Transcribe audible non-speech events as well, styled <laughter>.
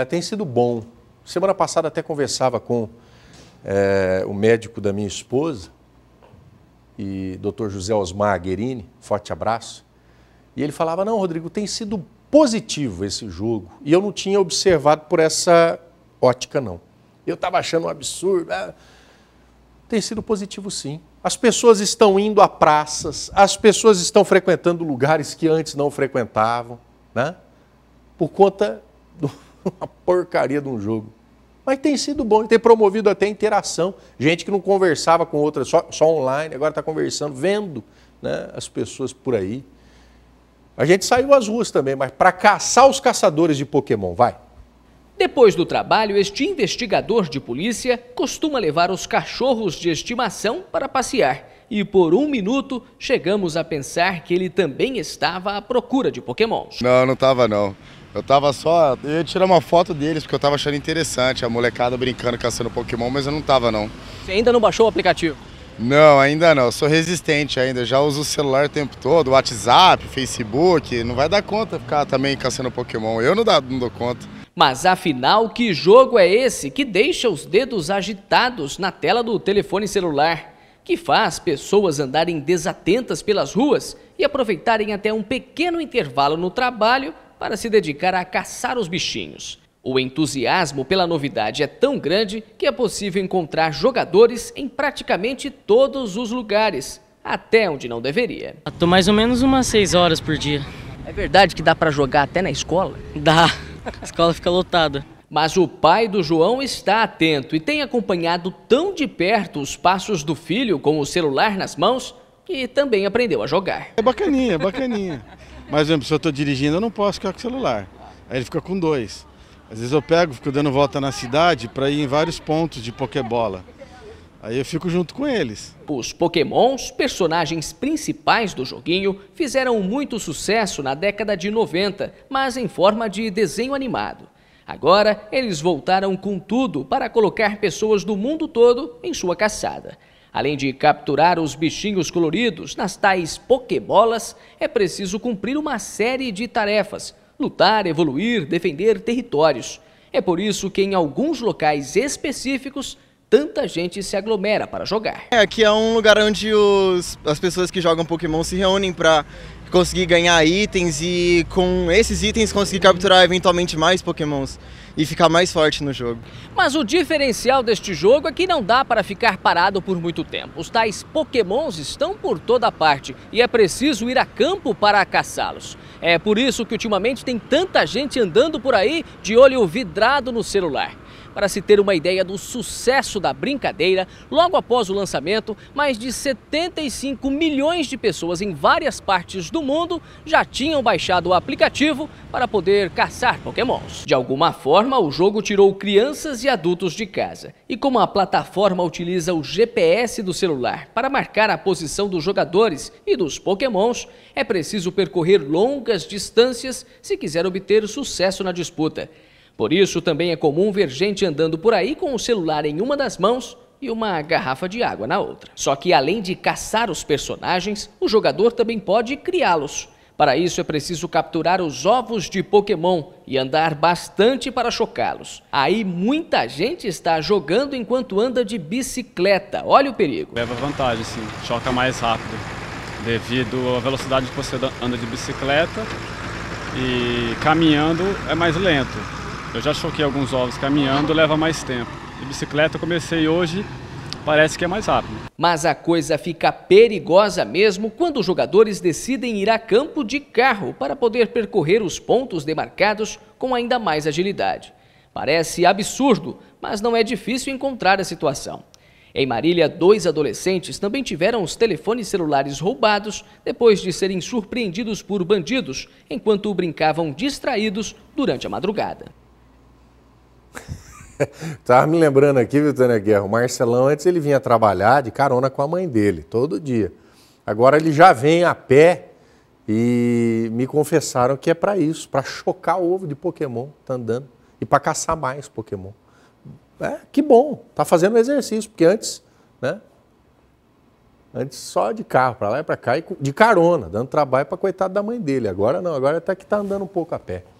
É, tem sido bom. Semana passada até conversava com é, o médico da minha esposa, e Dr. José Osmar Aguerini. forte abraço. E ele falava: Não, Rodrigo, tem sido positivo esse jogo. E eu não tinha observado por essa ótica, não. Eu estava achando um absurdo. Né? tem sido positivo, sim. As pessoas estão indo a praças, as pessoas estão frequentando lugares que antes não frequentavam, né? por conta do, <laughs> uma porcaria de um jogo. Mas tem sido bom, tem promovido até interação. Gente que não conversava com outras só, só online, agora está conversando, vendo né, as pessoas por aí. A gente saiu às ruas também, mas para caçar os caçadores de Pokémon, vai. Depois do trabalho, este investigador de polícia costuma levar os cachorros de estimação para passear e por um minuto chegamos a pensar que ele também estava à procura de pokémons. Não, não estava não. Eu tava só. Eu ia tirar uma foto deles porque eu tava achando interessante a molecada brincando, caçando Pokémon, mas eu não tava não. Você ainda não baixou o aplicativo? Não, ainda não. Eu sou resistente ainda. Já uso o celular o tempo todo, WhatsApp, Facebook. Não vai dar conta ficar também caçando Pokémon. Eu não, dá, não dou conta. Mas afinal, que jogo é esse que deixa os dedos agitados na tela do telefone celular? que faz pessoas andarem desatentas pelas ruas e aproveitarem até um pequeno intervalo no trabalho para se dedicar a caçar os bichinhos. O entusiasmo pela novidade é tão grande que é possível encontrar jogadores em praticamente todos os lugares, até onde não deveria. Estou mais ou menos umas 6 horas por dia. É verdade que dá para jogar até na escola? Dá. A escola fica lotada. Mas o pai do João está atento e tem acompanhado tão de perto os passos do filho com o celular nas mãos que também aprendeu a jogar. É bacaninha, é bacaninha. Mas, exemplo, se eu estou dirigindo, eu não posso ficar com o celular. Aí ele fica com dois. Às vezes eu pego, fico dando volta na cidade para ir em vários pontos de Pokébola. Aí eu fico junto com eles. Os Pokémons, personagens principais do joguinho, fizeram muito sucesso na década de 90, mas em forma de desenho animado. Agora, eles voltaram com tudo para colocar pessoas do mundo todo em sua caçada. Além de capturar os bichinhos coloridos nas tais pokebolas, é preciso cumprir uma série de tarefas: lutar, evoluir, defender territórios. É por isso que em alguns locais específicos tanta gente se aglomera para jogar. É, aqui é um lugar onde os, as pessoas que jogam Pokémon se reúnem para conseguir ganhar itens e com esses itens conseguir capturar eventualmente mais pokémons e ficar mais forte no jogo. Mas o diferencial deste jogo é que não dá para ficar parado por muito tempo. Os tais pokémons estão por toda parte e é preciso ir a campo para caçá-los. É por isso que ultimamente tem tanta gente andando por aí de olho vidrado no celular. Para se ter uma ideia do sucesso da brincadeira, logo após o lançamento, mais de 75 milhões de pessoas em várias partes do mundo já tinham baixado o aplicativo para poder caçar pokémons. De alguma forma, o jogo tirou crianças e adultos de casa. E como a plataforma utiliza o GPS do celular para marcar a posição dos jogadores e dos pokémons, é preciso percorrer longas distâncias se quiser obter sucesso na disputa. Por isso, também é comum ver gente andando por aí com o celular em uma das mãos e uma garrafa de água na outra. Só que além de caçar os personagens, o jogador também pode criá-los. Para isso é preciso capturar os ovos de Pokémon e andar bastante para chocá-los. Aí muita gente está jogando enquanto anda de bicicleta. Olha o perigo. Leva vantagem, sim. Choca mais rápido. Devido à velocidade que você anda de bicicleta e caminhando é mais lento. Eu já choquei alguns ovos caminhando, leva mais tempo. De bicicleta eu comecei hoje, parece que é mais rápido. Mas a coisa fica perigosa mesmo quando os jogadores decidem ir a campo de carro para poder percorrer os pontos demarcados com ainda mais agilidade. Parece absurdo, mas não é difícil encontrar a situação. Em Marília, dois adolescentes também tiveram os telefones celulares roubados depois de serem surpreendidos por bandidos enquanto brincavam distraídos durante a madrugada. Estava <laughs> me lembrando aqui, Vitória Guerra, o Marcelão antes ele vinha trabalhar de carona com a mãe dele, todo dia. Agora ele já vem a pé e me confessaram que é para isso, para chocar o ovo de Pokémon, tá andando, e para caçar mais Pokémon. É, que bom, tá fazendo exercício, porque antes, né? Antes só de carro para lá e para cá, e de carona, dando trabalho para coitado da mãe dele. Agora não, agora até que tá andando um pouco a pé.